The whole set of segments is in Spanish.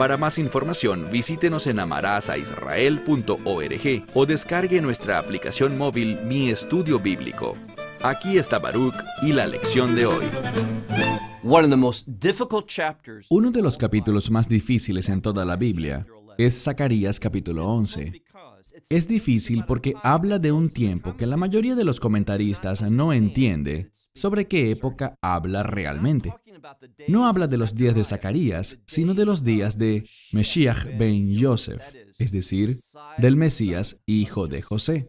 Para más información, visítenos en amarazaisrael.org o descargue nuestra aplicación móvil Mi Estudio Bíblico. Aquí está Baruch y la lección de hoy. Uno de los capítulos más difíciles en toda la Biblia es Zacarías capítulo 11. Es difícil porque habla de un tiempo que la mayoría de los comentaristas no entiende sobre qué época habla realmente. No habla de los días de Zacarías, sino de los días de Meshiach ben Yosef, es decir, del Mesías hijo de José.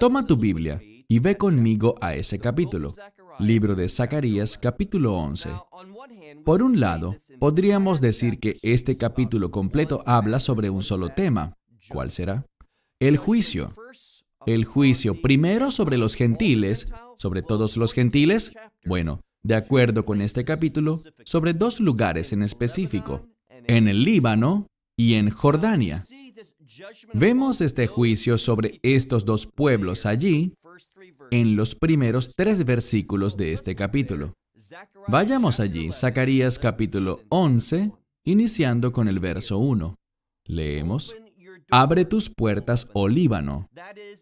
Toma tu Biblia y ve conmigo a ese capítulo, libro de Zacarías capítulo 11. Por un lado, podríamos decir que este capítulo completo habla sobre un solo tema. ¿Cuál será? El juicio. El juicio primero sobre los gentiles, sobre todos los gentiles. Bueno, de acuerdo con este capítulo, sobre dos lugares en específico, en el Líbano y en Jordania. Vemos este juicio sobre estos dos pueblos allí en los primeros tres versículos de este capítulo. Vayamos allí, Zacarías capítulo 11, iniciando con el verso 1. Leemos, Abre tus puertas, oh Líbano.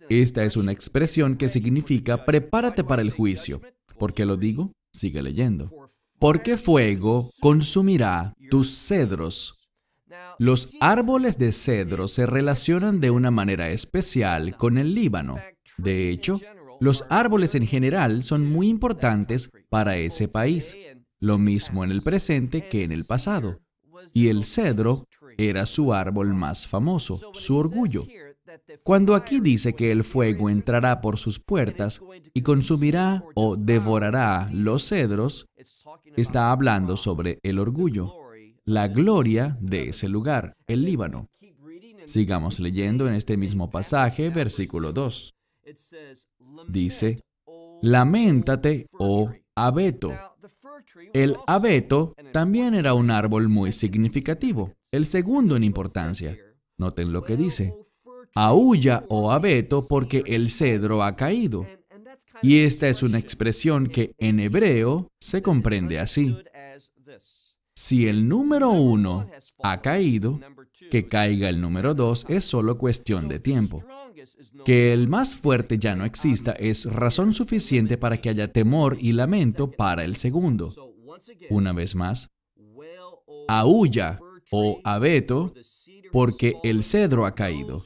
Esta es una expresión que significa prepárate para el juicio. ¿Por qué lo digo? Sigue leyendo. Porque fuego consumirá tus cedros. Los árboles de cedro se relacionan de una manera especial con el Líbano. De hecho, los árboles en general son muy importantes para ese país, lo mismo en el presente que en el pasado. Y el cedro era su árbol más famoso, su orgullo. Cuando aquí dice que el fuego entrará por sus puertas y consumirá o devorará los cedros, está hablando sobre el orgullo, la gloria de ese lugar, el Líbano. Sigamos leyendo en este mismo pasaje, versículo 2. Dice, Lamentate, oh abeto. El abeto también era un árbol muy significativo, el segundo en importancia. Noten lo que dice, Aulla o abeto porque el cedro ha caído. Y esta es una expresión que en hebreo se comprende así. Si el número uno ha caído, que caiga el número dos es solo cuestión de tiempo. Que el más fuerte ya no exista es razón suficiente para que haya temor y lamento para el segundo. Una vez más, aulla o abeto porque el cedro ha caído.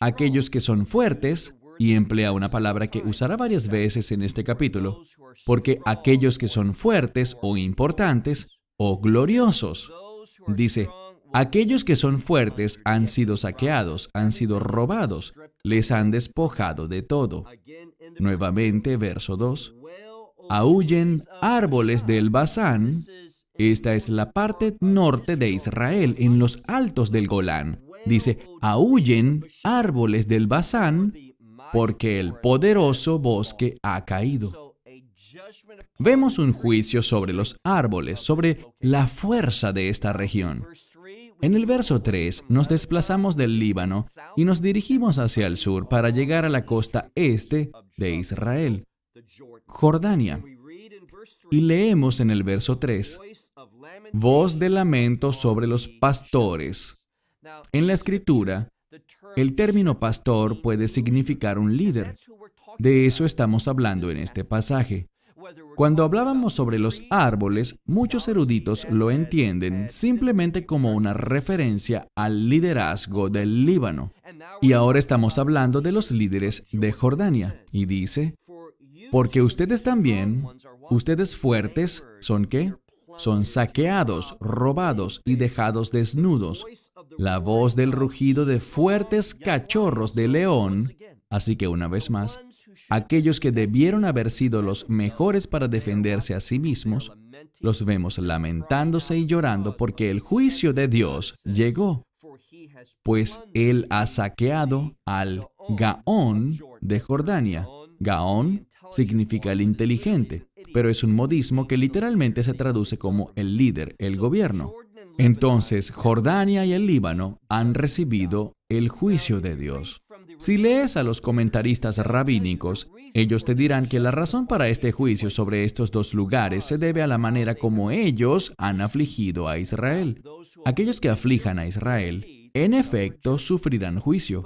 Aquellos que son fuertes, y emplea una palabra que usará varias veces en este capítulo, porque aquellos que son fuertes o importantes o gloriosos, dice, aquellos que son fuertes han sido saqueados, han sido robados, les han despojado de todo. Nuevamente, verso 2. ahuyen árboles del Bazán, esta es la parte norte de Israel, en los altos del Golán. Dice, aúllen árboles del Bazán, porque el poderoso bosque ha caído. Vemos un juicio sobre los árboles, sobre la fuerza de esta región. En el verso 3 nos desplazamos del Líbano y nos dirigimos hacia el sur para llegar a la costa este de Israel, Jordania. Y leemos en el verso 3, voz de lamento sobre los pastores. En la escritura, el término pastor puede significar un líder. De eso estamos hablando en este pasaje. Cuando hablábamos sobre los árboles, muchos eruditos lo entienden simplemente como una referencia al liderazgo del Líbano. Y ahora estamos hablando de los líderes de Jordania. Y dice, porque ustedes también, ustedes fuertes, ¿son qué? Son saqueados, robados y dejados desnudos. La voz del rugido de fuertes cachorros de león. Así que una vez más, aquellos que debieron haber sido los mejores para defenderse a sí mismos, los vemos lamentándose y llorando porque el juicio de Dios llegó, pues Él ha saqueado al Gaón de Jordania. Gaón significa el inteligente, pero es un modismo que literalmente se traduce como el líder, el gobierno. Entonces, Jordania y el Líbano han recibido el juicio de Dios. Si lees a los comentaristas rabínicos, ellos te dirán que la razón para este juicio sobre estos dos lugares se debe a la manera como ellos han afligido a Israel. Aquellos que aflijan a Israel, en efecto, sufrirán juicio.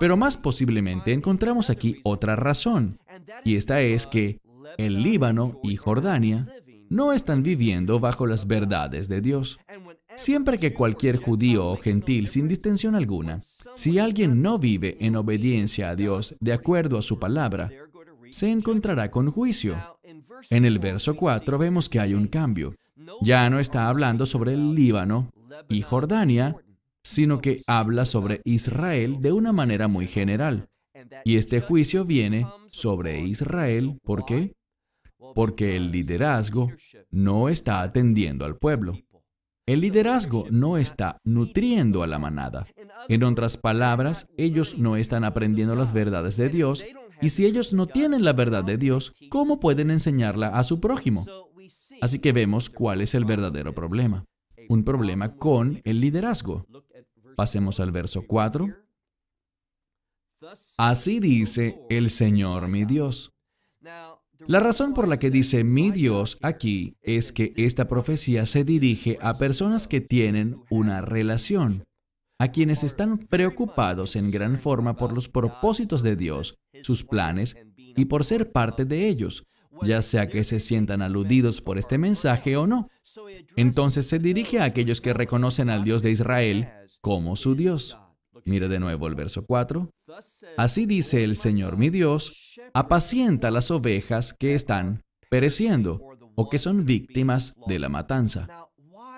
Pero más posiblemente encontramos aquí otra razón y esta es que el Líbano y Jordania no están viviendo bajo las verdades de Dios. Siempre que cualquier judío o gentil, sin distensión alguna, si alguien no vive en obediencia a Dios de acuerdo a su palabra, se encontrará con juicio. En el verso 4 vemos que hay un cambio. Ya no está hablando sobre el Líbano y Jordania, sino que habla sobre Israel de una manera muy general. Y este juicio viene sobre Israel. ¿Por qué? Porque el liderazgo no está atendiendo al pueblo. El liderazgo no está nutriendo a la manada. En otras palabras, ellos no están aprendiendo las verdades de Dios. Y si ellos no tienen la verdad de Dios, ¿cómo pueden enseñarla a su prójimo? Así que vemos cuál es el verdadero problema. Un problema con el liderazgo. Pasemos al verso 4. Así dice el Señor mi Dios. La razón por la que dice mi Dios aquí es que esta profecía se dirige a personas que tienen una relación, a quienes están preocupados en gran forma por los propósitos de Dios, sus planes y por ser parte de ellos, ya sea que se sientan aludidos por este mensaje o no. Entonces se dirige a aquellos que reconocen al Dios de Israel como su Dios. Mira de nuevo el verso 4. Así dice el Señor mi Dios, apacienta las ovejas que están pereciendo o que son víctimas de la matanza.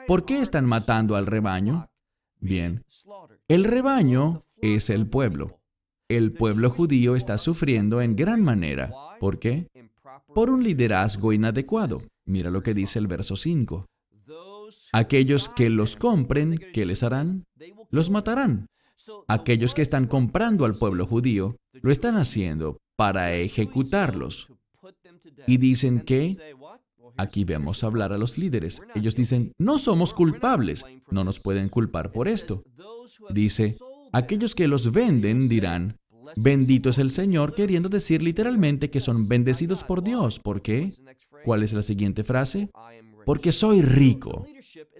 ¿Por qué están matando al rebaño? Bien, el rebaño es el pueblo. El pueblo judío está sufriendo en gran manera. ¿Por qué? Por un liderazgo inadecuado. Mira lo que dice el verso 5. Aquellos que los compren, ¿qué les harán? Los matarán. Aquellos que están comprando al pueblo judío lo están haciendo para ejecutarlos. Y dicen que, aquí vemos hablar a los líderes, ellos dicen, no somos culpables, no nos pueden culpar por esto. Dice, aquellos que los venden dirán, bendito es el Señor, queriendo decir literalmente que son bendecidos por Dios. ¿Por qué? ¿Cuál es la siguiente frase? Porque soy rico.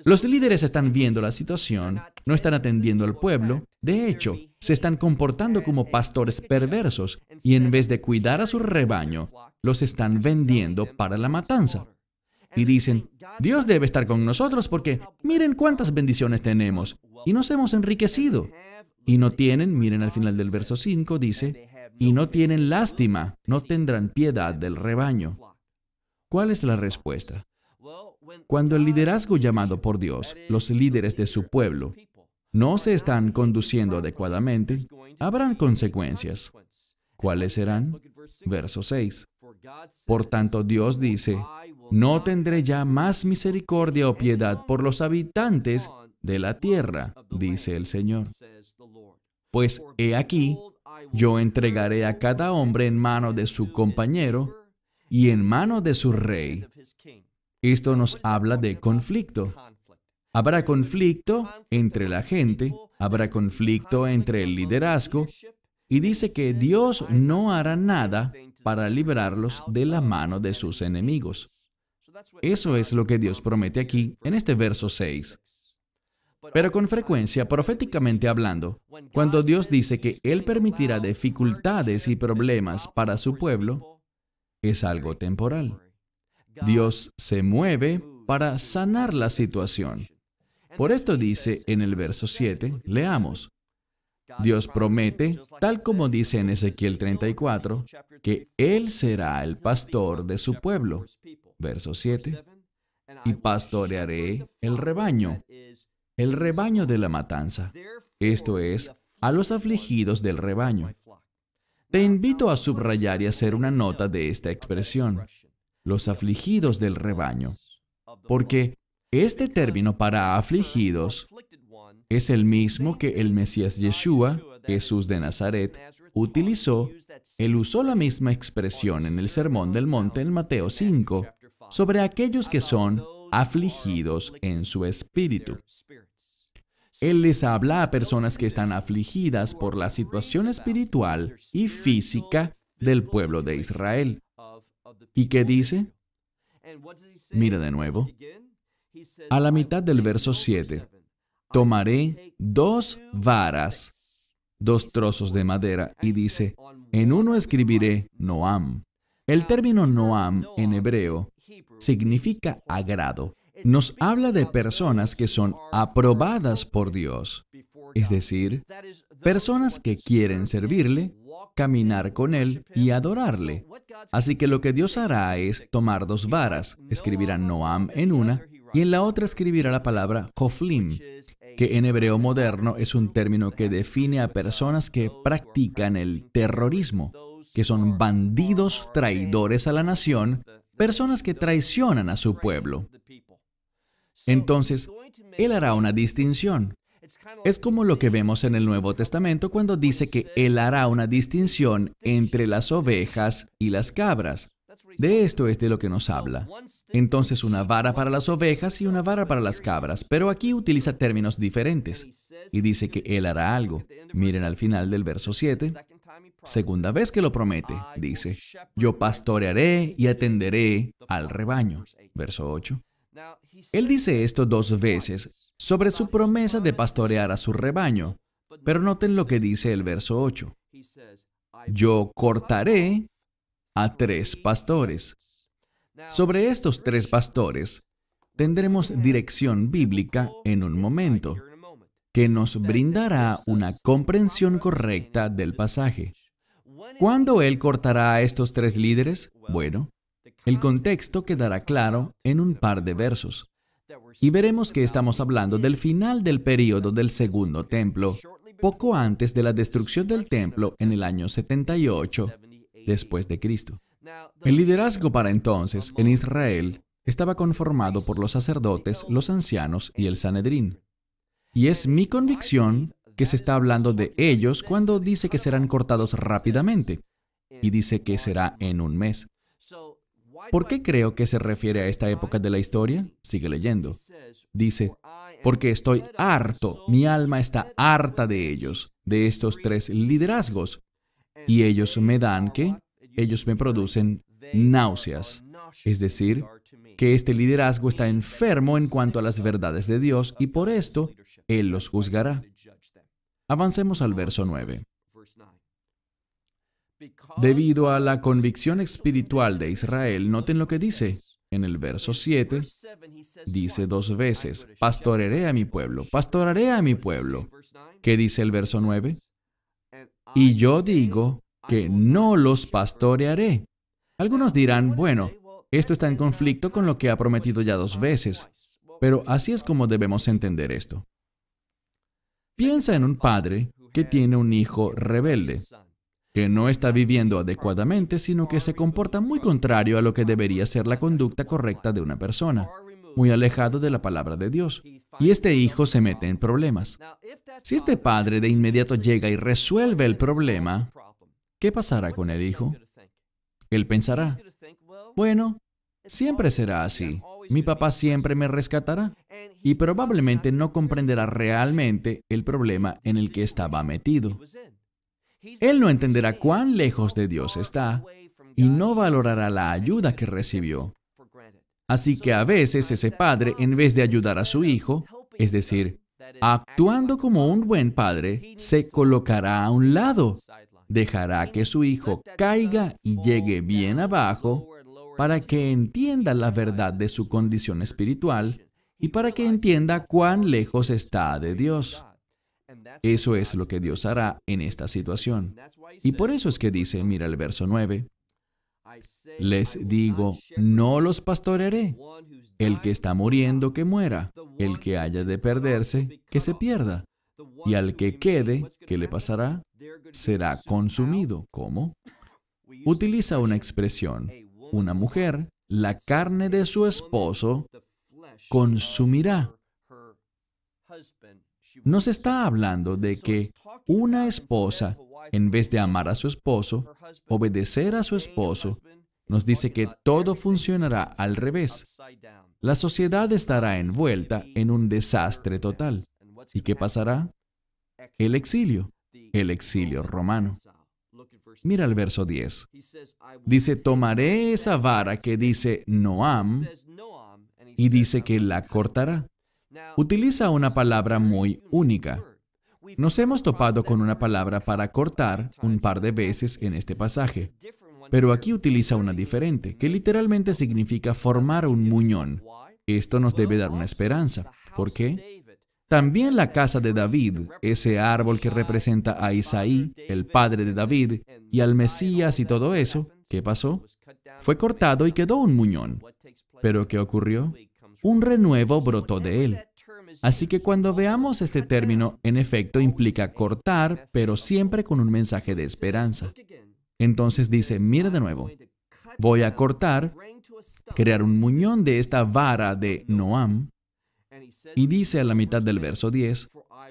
Los líderes están viendo la situación, no están atendiendo al pueblo, de hecho, se están comportando como pastores perversos y en vez de cuidar a su rebaño, los están vendiendo para la matanza. Y dicen, Dios debe estar con nosotros porque miren cuántas bendiciones tenemos y nos hemos enriquecido. Y no tienen, miren al final del verso 5, dice, y no tienen lástima, no tendrán piedad del rebaño. ¿Cuál es la respuesta? Cuando el liderazgo llamado por Dios, los líderes de su pueblo, no se están conduciendo adecuadamente, habrán consecuencias. ¿Cuáles serán? Verso 6. Por tanto, Dios dice, no tendré ya más misericordia o piedad por los habitantes de la tierra, dice el Señor. Pues he aquí, yo entregaré a cada hombre en mano de su compañero y en mano de su rey. Esto nos habla de conflicto. Habrá conflicto entre la gente, habrá conflicto entre el liderazgo, y dice que Dios no hará nada para librarlos de la mano de sus enemigos. Eso es lo que Dios promete aquí en este verso 6. Pero con frecuencia, proféticamente hablando, cuando Dios dice que Él permitirá dificultades y problemas para su pueblo, es algo temporal. Dios se mueve para sanar la situación. Por esto dice en el verso 7, leamos, Dios promete, tal como dice en Ezequiel 34, que Él será el pastor de su pueblo. Verso 7. Y pastorearé el rebaño, el rebaño de la matanza, esto es, a los afligidos del rebaño. Te invito a subrayar y hacer una nota de esta expresión, los afligidos del rebaño, porque este término para afligidos es el mismo que el Mesías Yeshua, Jesús de Nazaret, utilizó. Él usó la misma expresión en el Sermón del Monte en Mateo 5 sobre aquellos que son afligidos en su espíritu. Él les habla a personas que están afligidas por la situación espiritual y física del pueblo de Israel. ¿Y qué dice? Mira de nuevo a la mitad del verso 7, tomaré dos varas, dos trozos de madera, y dice, en uno escribiré Noam. El término Noam en hebreo significa agrado. Nos habla de personas que son aprobadas por Dios, es decir, personas que quieren servirle, caminar con Él y adorarle. Así que lo que Dios hará es tomar dos varas, escribirá Noam en una y en la otra escribirá la palabra Koflim, que en hebreo moderno es un término que define a personas que practican el terrorismo, que son bandidos traidores a la nación, personas que traicionan a su pueblo. Entonces, él hará una distinción. Es como lo que vemos en el Nuevo Testamento cuando dice que Él hará una distinción entre las ovejas y las cabras. De esto es de lo que nos habla. Entonces una vara para las ovejas y una vara para las cabras, pero aquí utiliza términos diferentes y dice que Él hará algo. Miren al final del verso 7, segunda vez que lo promete, dice, yo pastorearé y atenderé al rebaño. Verso 8. Él dice esto dos veces sobre su promesa de pastorear a su rebaño, pero noten lo que dice el verso 8. Yo cortaré a tres pastores. Sobre estos tres pastores tendremos dirección bíblica en un momento, que nos brindará una comprensión correcta del pasaje. ¿Cuándo Él cortará a estos tres líderes? Bueno, el contexto quedará claro en un par de versos. Y veremos que estamos hablando del final del período del segundo templo, poco antes de la destrucción del templo en el año 78 después de Cristo. El liderazgo para entonces en Israel estaba conformado por los sacerdotes, los ancianos y el Sanedrín. Y es mi convicción que se está hablando de ellos cuando dice que serán cortados rápidamente y dice que será en un mes. ¿Por qué creo que se refiere a esta época de la historia? Sigue leyendo. Dice, porque estoy harto, mi alma está harta de ellos, de estos tres liderazgos, y ellos me dan que ellos me producen náuseas. Es decir, que este liderazgo está enfermo en cuanto a las verdades de Dios y por esto Él los juzgará. Avancemos al verso 9. Debido a la convicción espiritual de Israel, noten lo que dice. En el verso 7 dice dos veces, pastorearé a mi pueblo, pastoraré a mi pueblo. ¿Qué dice el verso 9? Y yo digo que no los pastorearé. Algunos dirán, bueno, esto está en conflicto con lo que ha prometido ya dos veces, pero así es como debemos entender esto. Piensa en un padre que tiene un hijo rebelde, que no está viviendo adecuadamente, sino que se comporta muy contrario a lo que debería ser la conducta correcta de una persona muy alejado de la palabra de Dios. Y este hijo se mete en problemas. Si este padre de inmediato llega y resuelve el problema, ¿qué pasará con el hijo? Él pensará, bueno, siempre será así. Mi papá siempre me rescatará. Y probablemente no comprenderá realmente el problema en el que estaba metido. Él no entenderá cuán lejos de Dios está y no valorará la ayuda que recibió. Así que a veces ese padre, en vez de ayudar a su hijo, es decir, actuando como un buen padre, se colocará a un lado, dejará que su hijo caiga y llegue bien abajo para que entienda la verdad de su condición espiritual y para que entienda cuán lejos está de Dios. Eso es lo que Dios hará en esta situación. Y por eso es que dice, mira el verso 9, les digo, no los pastorearé. El que está muriendo, que muera. El que haya de perderse, que se pierda. Y al que quede, ¿qué le pasará? Será consumido. ¿Cómo? Utiliza una expresión. Una mujer, la carne de su esposo, consumirá. Nos está hablando de que una esposa en vez de amar a su esposo, obedecer a su esposo, nos dice que todo funcionará al revés. La sociedad estará envuelta en un desastre total. ¿Y qué pasará? El exilio, el exilio romano. Mira el verso 10. Dice, tomaré esa vara que dice Noam y dice que la cortará. Utiliza una palabra muy única, nos hemos topado con una palabra para cortar un par de veces en este pasaje, pero aquí utiliza una diferente, que literalmente significa formar un muñón. Esto nos debe dar una esperanza. ¿Por qué? También la casa de David, ese árbol que representa a Isaí, el padre de David, y al Mesías y todo eso, ¿qué pasó? Fue cortado y quedó un muñón. ¿Pero qué ocurrió? Un renuevo brotó de él. Así que cuando veamos este término, en efecto implica cortar, pero siempre con un mensaje de esperanza. Entonces dice, mira de nuevo, voy a cortar, crear un muñón de esta vara de Noam, y dice a la mitad del verso 10,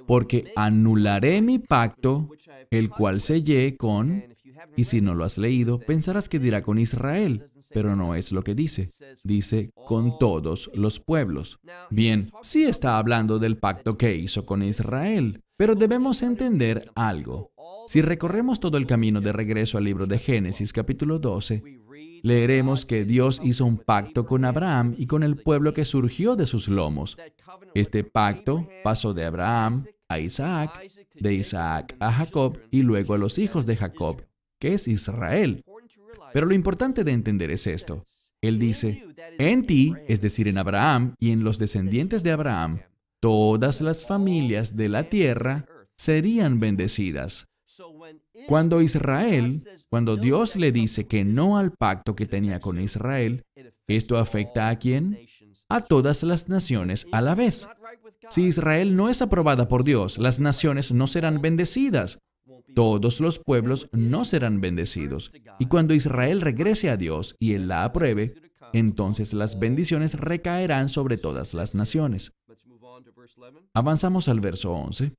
porque anularé mi pacto, el cual sellé con y si no lo has leído, pensarás que dirá con Israel, pero no es lo que dice. Dice con todos los pueblos. Bien, sí está hablando del pacto que hizo con Israel, pero debemos entender algo. Si recorremos todo el camino de regreso al libro de Génesis capítulo 12, leeremos que Dios hizo un pacto con Abraham y con el pueblo que surgió de sus lomos. Este pacto pasó de Abraham a Isaac, de Isaac a Jacob y luego a los hijos de Jacob es Israel. Pero lo importante de entender es esto. Él dice, en ti, es decir, en Abraham y en los descendientes de Abraham, todas las familias de la tierra serían bendecidas. Cuando Israel, cuando Dios le dice que no al pacto que tenía con Israel, ¿esto afecta a quién? A todas las naciones a la vez. Si Israel no es aprobada por Dios, las naciones no serán bendecidas todos los pueblos no serán bendecidos. Y cuando Israel regrese a Dios y Él la apruebe, entonces las bendiciones recaerán sobre todas las naciones. Avanzamos al verso 11.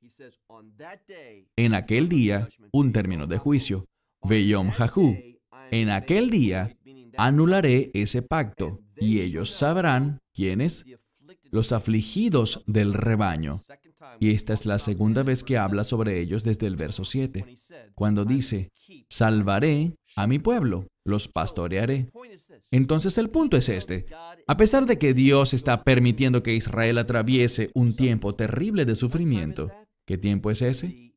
En aquel día, un término de juicio, Veyom Jahu, en aquel día anularé ese pacto, y ellos sabrán quiénes los afligidos del rebaño, y esta es la segunda vez que habla sobre ellos desde el verso 7, cuando dice, salvaré a mi pueblo, los pastorearé. Entonces el punto es este. A pesar de que Dios está permitiendo que Israel atraviese un tiempo terrible de sufrimiento, ¿qué tiempo es ese?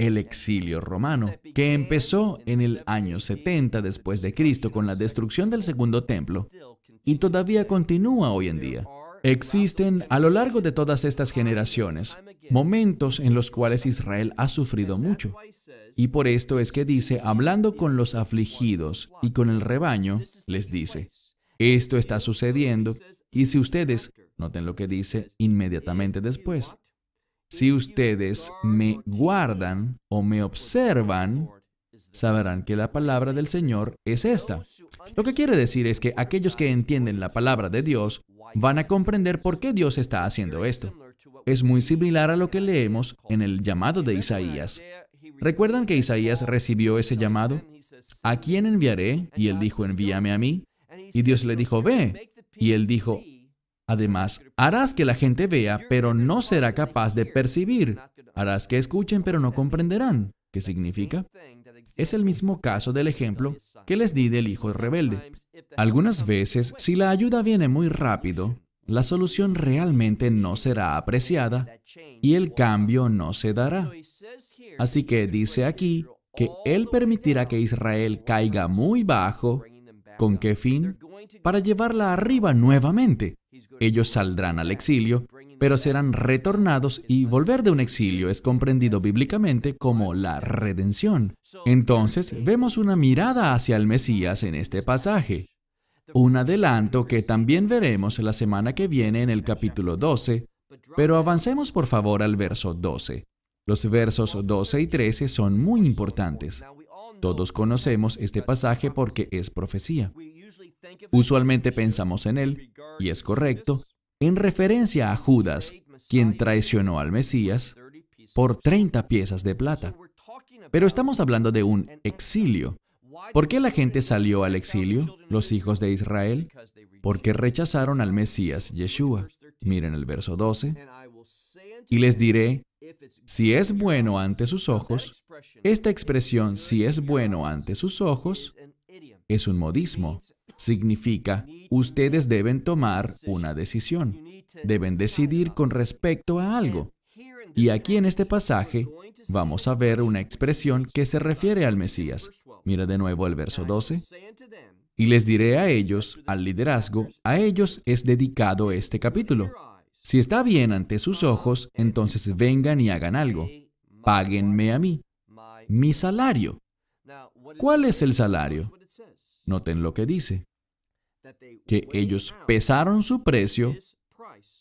el exilio romano, que empezó en el año 70 después de Cristo con la destrucción del segundo templo y todavía continúa hoy en día. Existen a lo largo de todas estas generaciones momentos en los cuales Israel ha sufrido mucho. Y por esto es que dice, hablando con los afligidos y con el rebaño, les dice, esto está sucediendo y si ustedes, noten lo que dice inmediatamente después, si ustedes me guardan o me observan, sabrán que la palabra del Señor es esta. Lo que quiere decir es que aquellos que entienden la palabra de Dios van a comprender por qué Dios está haciendo esto. Es muy similar a lo que leemos en el llamado de Isaías. ¿Recuerdan que Isaías recibió ese llamado? ¿A quién enviaré? Y él dijo, envíame a mí. Y Dios le dijo, ve. Y él dijo, Además, harás que la gente vea, pero no será capaz de percibir. Harás que escuchen, pero no comprenderán. ¿Qué significa? Es el mismo caso del ejemplo que les di del hijo rebelde. Algunas veces, pues, si la ayuda viene muy rápido, la solución realmente no pues, será apreciada y el cambio no se dará. Así que dice aquí que Él permitirá que Israel caiga muy bajo. ¿Con qué fin? Para llevarla arriba nuevamente. Ellos saldrán al exilio pero serán retornados y volver de un exilio es comprendido bíblicamente como la redención. Entonces, vemos una mirada hacia el Mesías en este pasaje. Un adelanto que también veremos la semana que viene en el capítulo 12, pero avancemos por favor al verso 12. Los versos 12 y 13 son muy importantes. Todos conocemos este pasaje porque es profecía. Usualmente pensamos en él, y es correcto, en referencia a Judas, quien traicionó al Mesías, por 30 piezas de plata. Pero estamos hablando de un exilio. ¿Por qué la gente salió al exilio, los hijos de Israel? Porque rechazaron al Mesías Yeshua. Miren el verso 12. Y les diré, si es bueno ante sus ojos, esta expresión si es bueno ante sus ojos es un modismo, significa, ustedes deben tomar una decisión, deben decidir con respecto a algo. Y aquí en este pasaje vamos a ver una expresión que se refiere al Mesías. Mira de nuevo el verso 12. Y les diré a ellos, al liderazgo, a ellos es dedicado este capítulo. Si está bien ante sus ojos, entonces vengan y hagan algo. Páguenme a mí, mi salario. ¿Cuál es el salario? Noten lo que dice, que ellos pesaron su precio,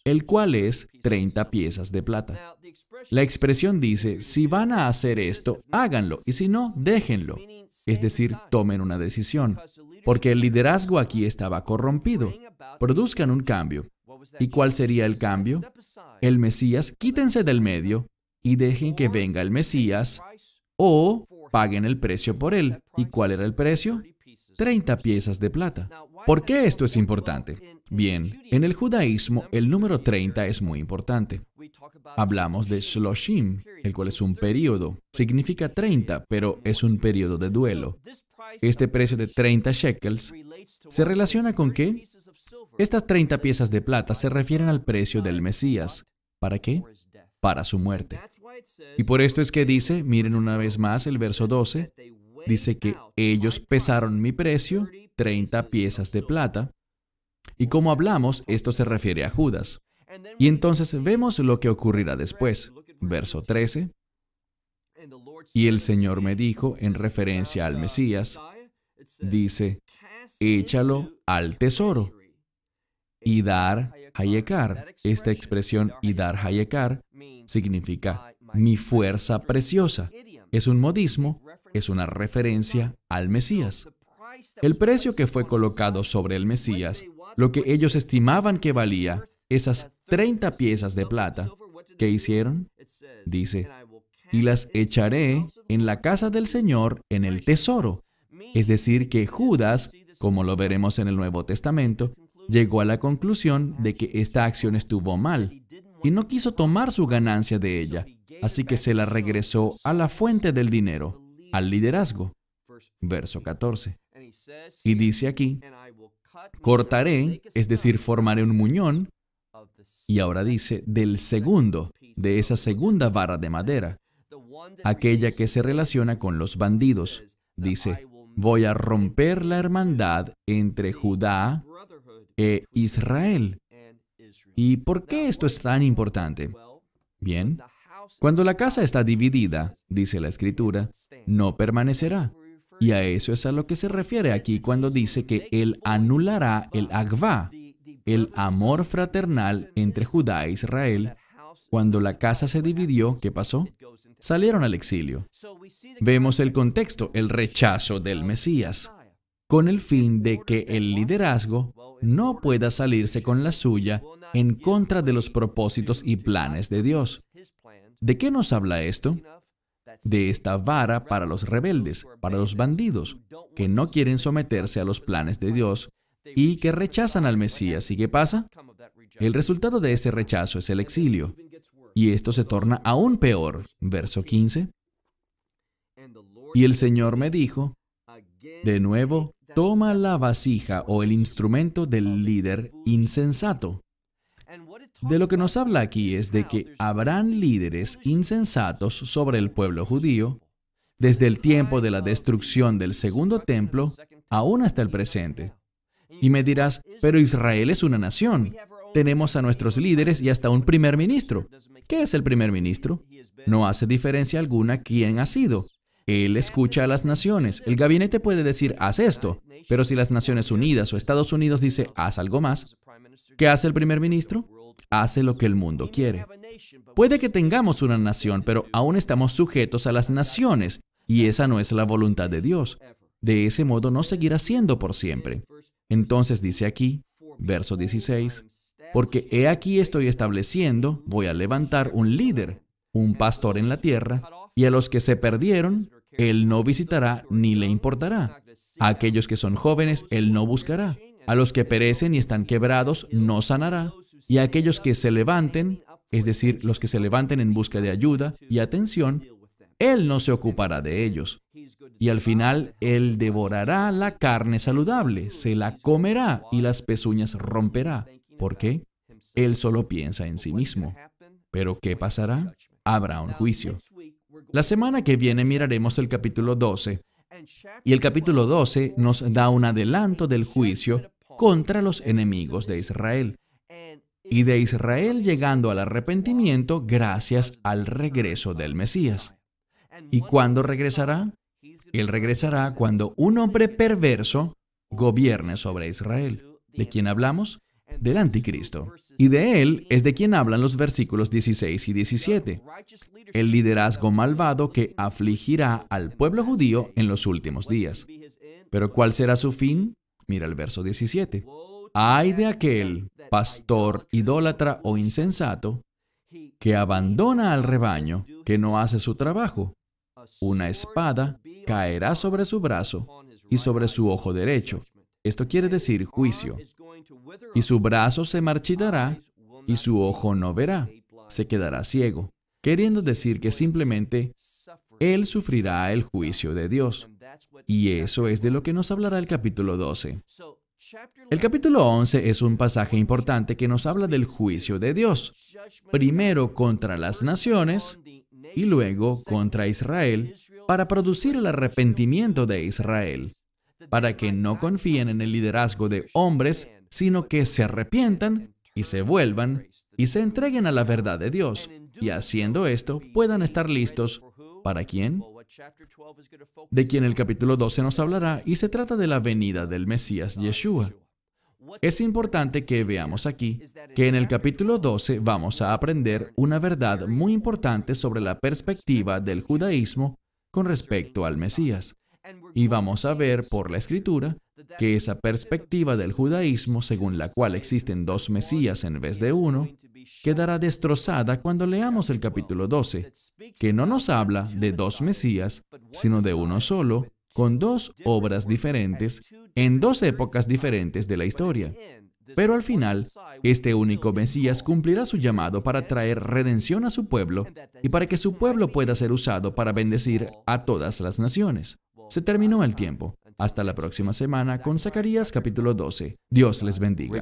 el cual es 30 piezas de plata. La expresión dice, si van a hacer esto, háganlo, y si no, déjenlo. Es decir, tomen una decisión, porque el liderazgo aquí estaba corrompido. Produzcan un cambio. ¿Y cuál sería el cambio? El Mesías, quítense del medio y dejen que venga el Mesías o paguen el precio por él. ¿Y cuál era el precio? 30 piezas de plata. ¿Por qué esto es importante? Bien, en el judaísmo el número 30 es muy importante. Hablamos de Shloshim, el cual es un periodo. Significa 30, pero es un periodo de duelo. Este precio de 30 shekels se relaciona con qué? Estas 30 piezas de plata se refieren al precio del Mesías. ¿Para qué? Para su muerte. Y por esto es que dice, miren una vez más el verso 12, dice que ellos pesaron mi precio, 30 piezas de plata. Y como hablamos, esto se refiere a Judas. Y entonces vemos lo que ocurrirá después. Verso 13. Y el Señor me dijo, en referencia al Mesías, dice, échalo al tesoro. y dar Hayekar. Esta expresión Idar Hayekar significa mi fuerza preciosa. Es un modismo es una referencia al Mesías. El precio que fue colocado sobre el Mesías, lo que ellos estimaban que valía, esas 30 piezas de plata, ¿qué hicieron? Dice, y las echaré en la casa del Señor en el tesoro. Es decir, que Judas, como lo veremos en el Nuevo Testamento, llegó a la conclusión de que esta acción estuvo mal y no quiso tomar su ganancia de ella, así que se la regresó a la fuente del dinero al liderazgo. Verso 14. Y dice aquí, cortaré, es decir, formaré un muñón, y ahora dice, del segundo, de esa segunda barra de madera, aquella que se relaciona con los bandidos. Dice, voy a romper la hermandad entre Judá e Israel. ¿Y por qué esto es tan importante? Bien, cuando la casa está dividida, dice la escritura, no permanecerá. Y a eso es a lo que se refiere aquí cuando dice que él anulará el agvá, el amor fraternal entre Judá e Israel. Cuando la casa se dividió, ¿qué pasó? Salieron al exilio. Vemos el contexto, el rechazo del Mesías, con el fin de que el liderazgo no pueda salirse con la suya en contra de los propósitos y planes de Dios. ¿De qué nos habla esto? De esta vara para los rebeldes, para los bandidos, que no quieren someterse a los planes de Dios y que rechazan al Mesías. ¿Y qué pasa? El resultado de ese rechazo es el exilio. Y esto se torna aún peor. Verso 15. Y el Señor me dijo, de nuevo, toma la vasija o el instrumento del líder insensato de lo que nos habla aquí es de que habrán líderes insensatos sobre el pueblo judío desde el tiempo de la destrucción del segundo templo aún hasta el presente. Y me dirás, pero Israel es una nación. Tenemos a nuestros líderes y hasta un primer ministro. ¿Qué es el primer ministro? No hace diferencia alguna quién ha sido. Él escucha a las naciones. El gabinete puede decir, haz esto. Pero si las Naciones Unidas o Estados Unidos dice, haz algo más, ¿qué hace el primer ministro? hace lo que el mundo quiere. Puede que tengamos una nación, pero aún estamos sujetos a las naciones, y esa no es la voluntad de Dios. De ese modo no seguirá siendo por siempre. Entonces dice aquí, verso 16, porque he aquí estoy estableciendo, voy a levantar un líder, un pastor en la tierra, y a los que se perdieron, él no visitará ni le importará. A aquellos que son jóvenes, él no buscará. A los que perecen y están quebrados no sanará, y a aquellos que se levanten, es decir, los que se levanten en busca de ayuda y atención, Él no se ocupará de ellos. Y al final, Él devorará la carne saludable, se la comerá y las pezuñas romperá. ¿Por qué? Él solo piensa en sí mismo. Pero ¿qué pasará? Habrá un juicio. La semana que viene miraremos el capítulo 12. Y el capítulo 12 nos da un adelanto del juicio contra los enemigos de Israel, y de Israel llegando al arrepentimiento gracias al regreso del Mesías. ¿Y cuándo regresará? Él regresará cuando un hombre perverso gobierne sobre Israel. ¿De quién hablamos? Del anticristo. Y de él es de quien hablan los versículos 16 y 17. El liderazgo malvado que afligirá al pueblo judío en los últimos días. Pero ¿cuál será su fin? Mira el verso 17. Ay de aquel pastor idólatra o insensato que abandona al rebaño, que no hace su trabajo. Una espada caerá sobre su brazo y sobre su ojo derecho. Esto quiere decir juicio. Y su brazo se marchitará y su ojo no verá, se quedará ciego, queriendo decir que simplemente él sufrirá el juicio de Dios. Y eso es de lo que nos hablará el capítulo 12. El capítulo 11 es un pasaje importante que nos habla del juicio de Dios, primero contra las naciones y luego contra Israel, para producir el arrepentimiento de Israel, para que no confíen en el liderazgo de hombres, sino que se arrepientan y se vuelvan y se entreguen a la verdad de Dios, y haciendo esto puedan estar listos para quién? de quien el capítulo 12 nos hablará, y se trata de la venida del Mesías Yeshua. Es importante que veamos aquí que en el capítulo 12 vamos a aprender una verdad muy importante sobre la perspectiva del judaísmo con respecto al Mesías. Y vamos a ver por la escritura que esa perspectiva del judaísmo, según la cual existen dos Mesías en vez de uno, quedará destrozada cuando leamos el capítulo 12, que no nos habla de dos Mesías, sino de uno solo, con dos obras diferentes, en dos épocas diferentes de la historia. Pero al final, este único Mesías cumplirá su llamado para traer redención a su pueblo y para que su pueblo pueda ser usado para bendecir a todas las naciones. Se terminó el tiempo. Hasta la próxima semana con Zacarías capítulo 12. Dios les bendiga.